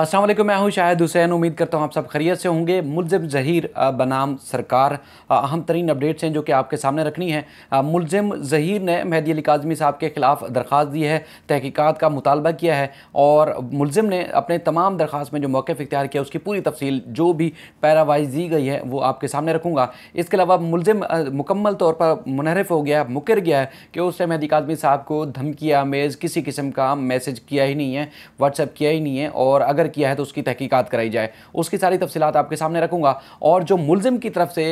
असल मैं हूं शाहिद हुसैन उम्मीद करता हूं आप सब खरीत से होंगे मुलजिम जहीर बनाम सरकार अहम तरीन अपडेट्स हैं जो कि आपके सामने रखनी है मुलजिम जहीर ने मेहदी अली काजमी साहब के ख़िलाफ़ दरख्वास्त दी है तहकीक़ात का मुतालबा किया है और मुलजिम ने अपने तमाम दरख्वास्त में जो मौक़ इख्तियार किया उसकी पूरी तफसील जो भी पैरावाइज दी गई है वो आपके सामने रखूँगा इसके अलावा मुलजिम मुकम्मल तौर पर मुनहरफ हो गया है मुकर गया है कि उसने मेहदी काजमी साहब को धमकिया मेज़ किसी किस्म का मैसेज किया ही नहीं है व्हाट्सअप किया ही नहीं है और अगर अगर किया है तो उसकी तहकीकत कराई जाए उसकी सारी तफसीत आपके सामने रखूँगा और जो मुलिम की तरफ से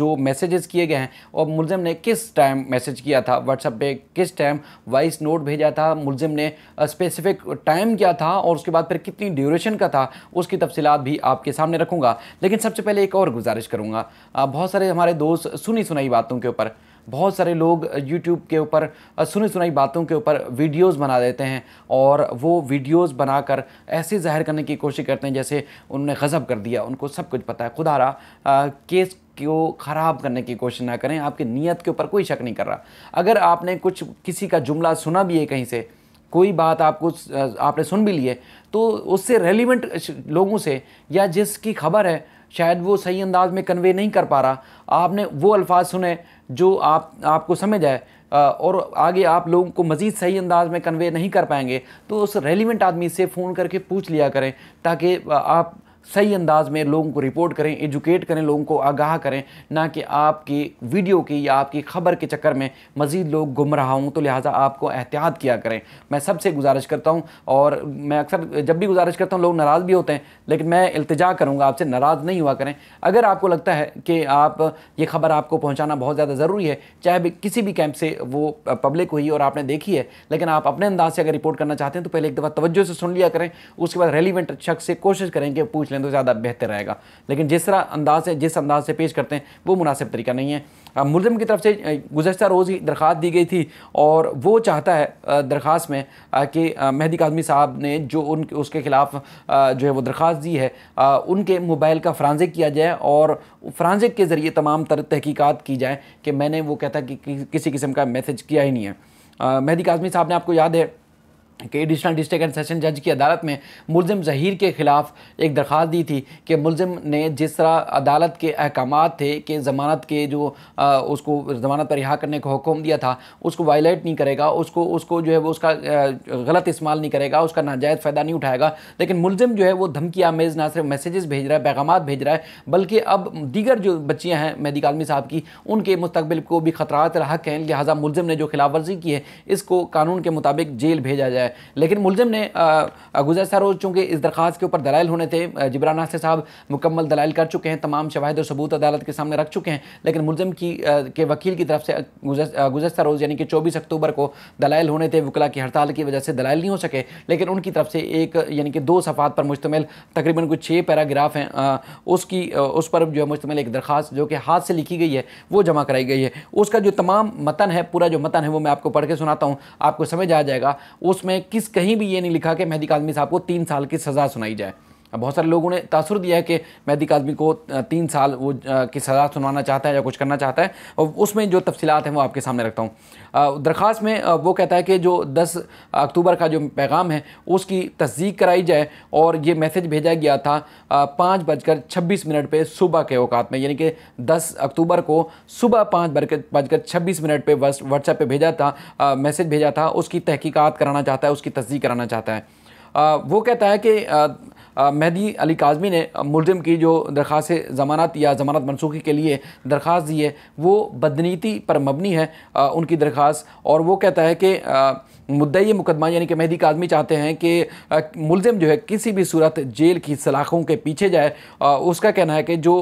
जो मैसेजेस किए गए हैं और मुलिम ने किस टाइम मैसेज किया था व्हाट्सअप पे किस टाइम वॉइस नोट भेजा था मुलजिम ने स्पेसिफिक टाइम क्या था और उसके बाद फिर कितनी ड्यूरेशन का था उसकी तफसीत भी आपके सामने रखूँगा लेकिन सबसे पहले एक और गुजारिश करूँगा बहुत सारे हमारे दोस्त सुनी सुनाई बातों के ऊपर बहुत सारे लोग यूट्यूब के ऊपर सुनी सुनाई बातों के ऊपर वीडियोज़ बना देते हैं और वो वीडियोज़ बनाकर ऐसे जाहिर करने की कोशिश करते हैं जैसे उन्होंने गज़ब कर दिया उनको सब कुछ पता है खुदा रहा केस को ख़राब करने की कोशिश ना करें आपकी नीयत के ऊपर कोई शक नहीं कर रहा अगर आपने कुछ किसी का जुमला सुना भी है कहीं से कोई बात आपको आपने सुन भी ली है तो उससे रेलिवेंट लोगों से या जिसकी खबर है शायद वो सही अंदाज में कन्वे नहीं कर पा रहा आपने वो अल्फाज सुने जो आप आपको समझ आए और आगे आप लोगों को मज़ीद सही अंदाज में कन्वे नहीं कर पाएंगे तो उस रेलिवेंट आदमी से फ़ोन करके पूछ लिया करें ताकि आप सही अंदाज में लोगों को रिपोर्ट करें एजुकेट करें लोगों को आगाह करें ना कि आपकी वीडियो की या आपकी ख़बर के चक्कर में मज़ीद लोग गुम रहा हूँ तो लिहाजा आपको एहतियात किया करें मैं सबसे गुजारिश करता हूँ और मैं अक्सर जब भी गुजारिश करता हूँ लोग नाराज़ भी होते हैं लेकिन मैं अल्तजा करूँगा आपसे नाराज़ नहीं हुआ करें अगर आपको लगता है कि आप ये ख़बर आपको पहुँचाना बहुत ज़्यादा ज़रूरी है चाहे किसी भी कैंप से वो पब्लिक हुई और आपने देखी है लेकिन आप अपने अंदाज से अगर रिपोर्ट करना चाहते हैं तो पहले एक दफ़ा तवज्जो से सुन लिया करें उसके बाद रेलिवेंट शख्स से कोशिश करें कि पूछ लें तो ज़्यादा बेहतर रहेगा लेकिन जिस तरह अंदाज से जिस अंदाज से पेश करते हैं वो मुनासिब तरीका नहीं है मुलम की तरफ से गुजशत रोज़ ही दरख्वास्त दी गई थी और वो चाहता है दरख्वास्त में कि मेहदी काजमी साहब ने जो उन उसके ख़िलाफ़ जो है वो दरख्वास्त दी है उनके मोबाइल का फ्रांजिक किया जाए और फ्रांजे के ज़रिए तमाम तर तहकीक़ात की जाए कि मैंने वो कहता कि किसी किस्म का मैसेज किया ही नहीं है मेहदी काजमी साहब ने आपको याद है के एडिशनल डिस्ट्रिक्ट एंड सेशन जज की अदालत में मुलम जहीर के ख़िलाफ़ एक दरख्वास्त दी थी कि मुलम ने जिस तरह अदालत के अहकाम थे कि ज़मानत के जो आ, उसको ज़मानत पर रिहा करने का हुक्म दिया था उसको वायलेट नहीं करेगा उसको उसको जो है वो उसका गलत इस्तेमाल नहीं करेगा उसका नाजायज़ फ़ायदा नहीं उठाएगा लेकिन मुलम जो है वो धमकी आमेज़ ना सिर्फ मैसेजेस भेज रहा है पैगाम भेज रहा है बल्कि अब दीगर जो बच्चियाँ हैं मेहदी आलमी साहब की उनके मुस्तबिल को भी ख़तरा रहा हैं लिहाजा मुलम ने जो खिलाफ वर्जी की है इसको कानून के मुताबिक जेल भेजा जाए है लेकिन मुलजम ने गुजशत रोज़ चूँकि इस दरख्वास के ऊपर दलाइल होने थे जबरान हासिर साहब मुकम्मल दलाइल कर चुके हैं तमाम शवाहद और सबूत अदालत के सामने रख चुके हैं लेकिन मुलजम की के वकील की तरफ से गुजशत रोज़ यानी कि चौबीस अक्टूबर को दलाइल होने थे वकला की हड़ताल की वजह से दलाइल नहीं हो सके लेकिन उनकी तरफ से एक यानी कि दो सफ़ात पर मुश्तमिल तकरीबन कुछ छः पैराग्राफ हैं उसकी उस पर जो है मुश्तमिल एक दरख्वास जो कि हाथ से लिखी गई है वो जमा कराई गई है उसका जो तमाम मतन है पूरा जो मतन है वो मैं आपको पढ़ के सुनाता हूँ आपको समझ आ जाएगा उसमें में किस कहीं भी ये नहीं लिखा कि मेहदी कादमी साहब को तीन साल की सज़ा सुनाई जाए बहुत सारे लोगों ने तासुर दिया है कि मैदिक आदमी को तीन साल वो की सज़ा सुनवाना चाहता है या कुछ करना चाहता है और उसमें जो तफसीत हैं वो आपके सामने रखता हूँ दरख्वास्त में वो कहता है कि जो दस अक्टूबर का जो पैगाम है उसकी तस्दीक कराई जाए और ये मैसेज भेजा गया था पाँच बजकर छब्बीस मिनट पर सुबह के अवकात में यानी कि दस अक्टूबर को सुबह पाँच बजकर छब्बीस मिनट पर व्हाट्सएप पर भेजा था मैसेज भेजा था उसकी तहकीकात कराना चाहता है उसकी तस्दीक कराना चाहता है आ, वो कहता है कि मेहदी अली काजमी ने मुलम की जो दरख्वास ज़मानत या ज़मानत मनसूखी के लिए दरख्वास दी है वो बदनीति पर मबनी है उनकी दरख्वास और वो कहता है कि मुद्दई मुकदमा यानी कि मेहदी काजमी चाहते हैं कि मुलिम जो है किसी भी सूरत जेल की सलाखों के पीछे जाए उसका कहना है कि जो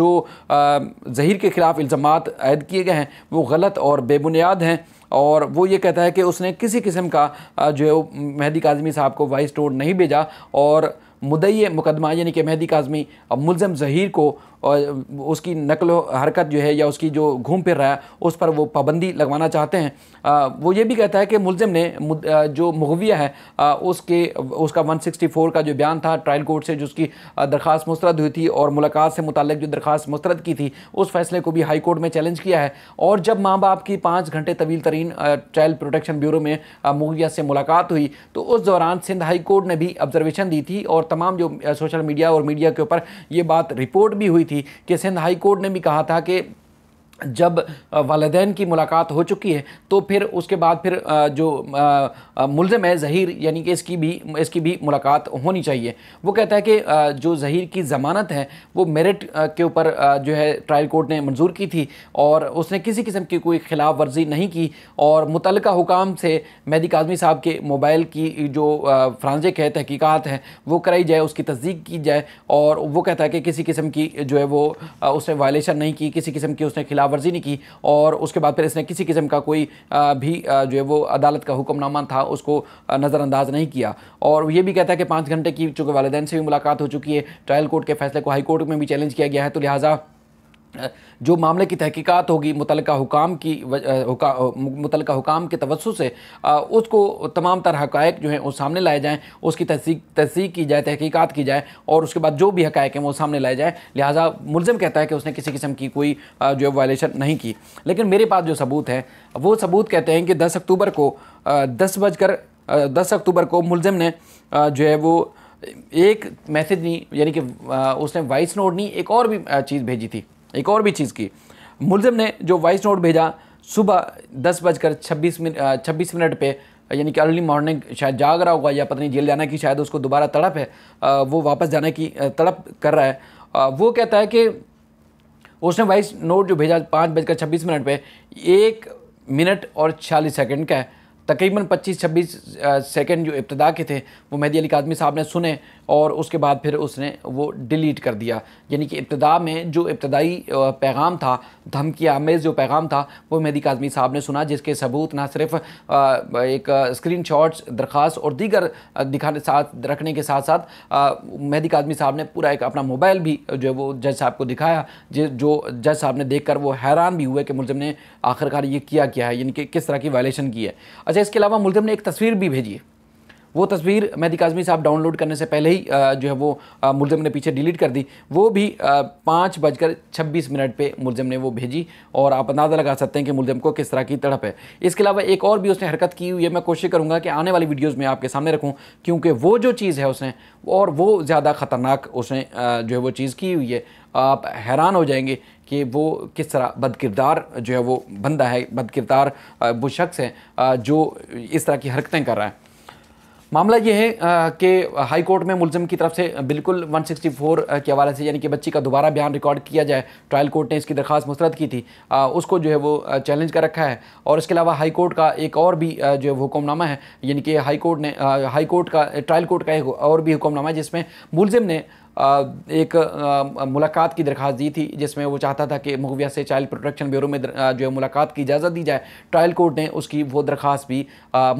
जो जहीर के ख़िलाफ़ इल्ज़ाम आयद किए गए हैं वो गलत और बेबुनियाद हैं और वो ये कहता है कि उसने किसी किस्म का जो है वो मेहदी काजमी साहब को वाइस टोर नहीं भेजा और मुदई मुकदमा यानी कि मेहदी काजमी मुलम जहीर को और उसकी नकल हरकत जो है या उसकी जो घूम फिर रहा है उस पर वो पाबंदी लगवाना चाहते हैं आ, वो ये भी कहता है कि मुलजिम ने जो मुगविया है आ, उसके उसका 164 का जो बयान था ट्रायल कोर्ट से जो उसकी दरख्वास्त मुस्तरद हुई थी और मुलाकात से मुतल जो दरख्वास्त मुस्तरद की थी उस फैसले को भी हाई कोर्ट में चैलेंज किया है और जब माँ बाप की पाँच घंटे तवील तरीन चाइल्ड प्रोटेक्शन ब्यूरो में मुगविया से मुलाकात हुई तो उस दौरान सिंध हाई कोर्ट ने भी ऑब्जर्वेशन दी थी और तमाम जो सोशल मीडिया और मीडिया के ऊपर ये बात रिपोर्ट भी हुई थी थी कि सिंध हाई कोर्ट ने भी कहा था कि जब वालदेन की मुलाकात हो चुकी है तो फिर उसके बाद फिर जो मुलम है जहीर यानी कि इसकी भी इसकी भी मुलाकात होनी चाहिए वो कहता है कि जो जहीर की ज़मानत है वो मेरिट के ऊपर जो है ट्रायल कोर्ट ने मंजूर की थी और उसने किसी किस्म की कोई खिलाफ वर्जी नहीं की और मुतल हुकाम से मेहदी काजमी साहब के मोबाइल की जो फ्रांजिक है तहकीक़ात है वो कराई जाए उसकी तस्दीक की जाए और वो कहता है कि किसी किस्म की जो है वो उसने वायलेशन नहीं की किसी किस्म की उसने खिलाफ वर्जी नहीं की और उसके बाद फिर इसने किसी किस्म का कोई भी जो है वो अदालत का हुक्मनामा था उसको नज़रअंदाज नहीं किया और ये भी कहता है कि पाँच घंटे की चूँकि वालदेन से भी मुलाकात हो चुकी है ट्रायल कोर्ट के फैसले को हाई कोर्ट में भी चैलेंज किया गया है तो लिहाजा जो मामले की तहकीकात होगी मुतल हुकाम की मुतल हुकाम के तवसु से उसको तमाम तरह हकायक जो हैं वो सामने लाए जाएँ उसकी तहसीक तस्दीक की जाए तहकीकात की जाए और उसके बाद जो भी हक हैं वो सामने लाए जाएँ लिहाजा मुलम कहता है कि उसने किसी किस्म की कोई जो है वायलेशन नहीं की लेकिन मेरे पास जो सबूत है वो सबूत कहते हैं कि दस अक्टूबर को दस बजकर दस अक्टूबर को मुलम ने जो है वो एक मैसेज नहीं यानी कि उसने वॉइस नोट नहीं एक और भी चीज़ भेजी थी एक और भी चीज़ की मुलजिम ने जो वॉइस नोट भेजा सुबह दस बजकर छब्बीस मिनट छब्बीस मिनट पर यानी कि अर्ली मॉर्निंग शायद जाग रहा होगा या पता नहीं जेल जाना की शायद उसको दोबारा तड़प है वो वापस जाने की तड़प कर रहा है वो कहता है कि उसने वाइस नोट जो भेजा पाँच बजकर छब्बीस मिनट पे एक मिनट और छियालीस सेकंड का है तकरीबन पच्चीस छब्बीस सेकेंड जो इब्तदा के थे वो मेहदी अली कादमी साहब ने सुने और उसके बाद फिर उसने वो डिलीट कर दिया यानी कि इब्तदा में जो इब्तदाई पैगाम था धमकी आमेज़ जो पैगाम था वो मेहदी काजमी साहब ने सुना जिसके सबूत ना सिर्फ एक स्क्रीन शॉट्स दरख्वास्त और दीगर दिखाने साथ रखने के साथ साथ मेहदी काजमी साहब ने पूरा एक अपना मोबाइल भी जो है वो जज साहब को दिखाया जो जज साहब ने देख कर वो हैरान भी हुए कि मुलजम ने आखिरकार ये किया क्या है यानी कि किस तरह की वायलेशन की है अच्छा इसके अलावा मुलजम ने एक तस्वीर भी भेजी है वो तस्वीर मेहदी काजमी साहब डाउनलोड करने से पहले ही जो है वो मुलजम ने पीछे डिलीट कर दी वो भी पाँच बजकर छब्बीस मिनट पर मुलजम ने वो भेजी और आप अंदाज़ा लगा सकते हैं कि मुलजम को किस तरह की तड़प है इसके अलावा एक और भी उसने हरकत की हुई है मैं कोशिश करूँगा कि आने वाली वीडियोज़ में आपके सामने रखूँ क्योंकि वो जो चीज़ है उसने और वो ज़्यादा ख़तरनाक उसने जो है वो चीज़ की हुई है आप हैरान हो जाएंगे कि वो किस तरह बदकिरदार जो है वो बंदा है बदकिरदार वो शख्स है जो इस तरह की हरकतें कर रहा है मामला यह है कि हाई कोर्ट में मुलजम की तरफ से बिल्कुल 164 के हवाले से यानी कि बच्ची का दोबारा बयान रिकॉर्ड किया जाए ट्रायल कोर्ट ने इसकी दरख्वास्त मुस्रद की थी आ, उसको जो है वो चैलेंज कर रखा है और इसके अलावा हाई कोर्ट का एक और भी जो है हुक्मनामा है यानी कि हाई कोर्ट ने हाई कोर्ट का ट्रायल कोर्ट का एक और भी हुक्मनामा है जिसमें मुलजम ने एक मुलाकात की दरख्वास्त दी थी जिसमें वो चाहता था कि मुगविया से चाइल्ड प्रोटेक्शन ब्यूरो में जो है मुलाकात की इजाज़त दी जाए ट्रायल कोर्ट ने उसकी वो दरख्वास्त भी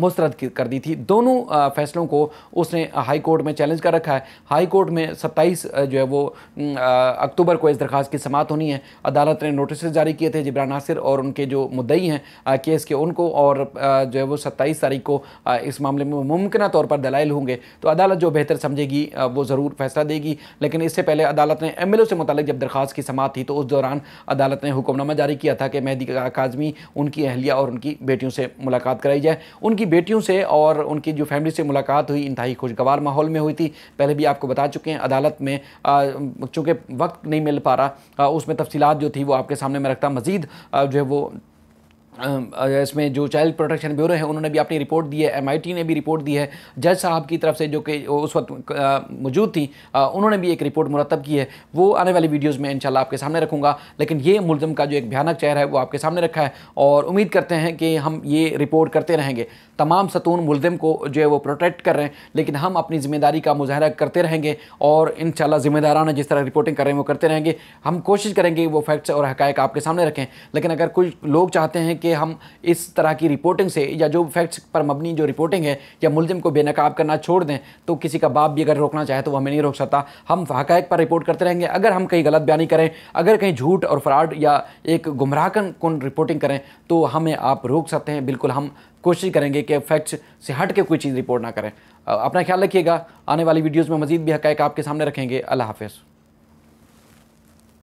मुस्तरद कर दी थी दोनों फैसलों को उसने हाई कोर्ट में चैलेंज कर रखा है हाई कोर्ट में सत्ताईस जो है वो अक्टूबर को इस दरख्वास्त की समात होनी है अदालत ने नोटिस जारी किए थे जिब्रान नासिर और उनके जो मुद्दई हैं केस के उनको और जो है वो सत्ताईस तारीख को इस मामले में मुमकिन तौर पर दलाइल होंगे तो अदालत जो बेहतर समझेगी वो ज़रूर फैसला देगी लेकिन इससे पहले अदालत ने एम से मुतल जब दरख्वास्त की समात थी तो उस दौरान अदालत ने हुक्मनामा जारी किया था कि मेहदी अकाजमी उनकी अहलिया और उनकी बेटियों से मुलाकात कराई जाए उनकी बेटियों से और उनकी जो फैमिली से मुलाकात हुई इंतहाई खुशगवार माहौल में हुई थी पहले भी आपको बता चुके हैं अदालत में चूँकि वक्त नहीं मिल पा रहा उसमें तफसीत जो थी वो आपके सामने में रखता मज़ीद जो है वो इसमें जो चाइल्ड प्रोटेक्शन ब्यूरो है उन्होंने भी अपनी रिपोर्ट दी है एमआईटी ने भी रिपोर्ट दी है जज साहब की तरफ से जो कि उस वक्त मौजूद थी उन्होंने भी एक रिपोर्ट मुरतब की है वो आने वाली वीडियोज़ में इनशाला आपके सामने रखूँगा लेकिन ये मुलजम का जो एक भयानक चेहरा है वो आपके सामने रखा है और उम्मीद करते हैं कि हम ये रिपोर्ट करते रहेंगे तमाम सतून मुलम को जो है वो प्रोटेक्ट कर रहे हैं लेकिन हम अपनी ज़िम्मेदारी का मुजाहरा करते रहेंगे और इन ज़िम्मेदाराना जिस तरह रिपोर्टिंग कर रहे हैं वो करते रहेंगे हम कोशिश करेंगे वो फैक्ट्स और हक़ आपके सामने रखें लेकिन अगर कुछ लोग चाहते हैं कि हम इस तरह की रिपोर्टिंग से या जो फैक्ट्स पर मबनी जो रिपोर्टिंग है या मुलजिम को बेनकाब करना छोड़ दें तो किसी का बाप भी अगर रोकना चाहे तो वो हमें नहीं रोक सकता हम हक पर रिपोर्ट करते रहेंगे अगर हम कहीं गलत बयानी करें अगर कहीं झूठ और फ्रॉड या एक गुमराहकन कौन रिपोर्टिंग करें तो हमें आप रोक सकते हैं बिल्कुल हम कोशिश करेंगे कि फैक्ट्स से हट के कोई चीज़ रिपोर्ट ना करें अपना ख्याल रखिएगा आने वाली वीडियोज़ में मजीद भी हक़ आपके सामने रखेंगे अल्लाह हाफिज़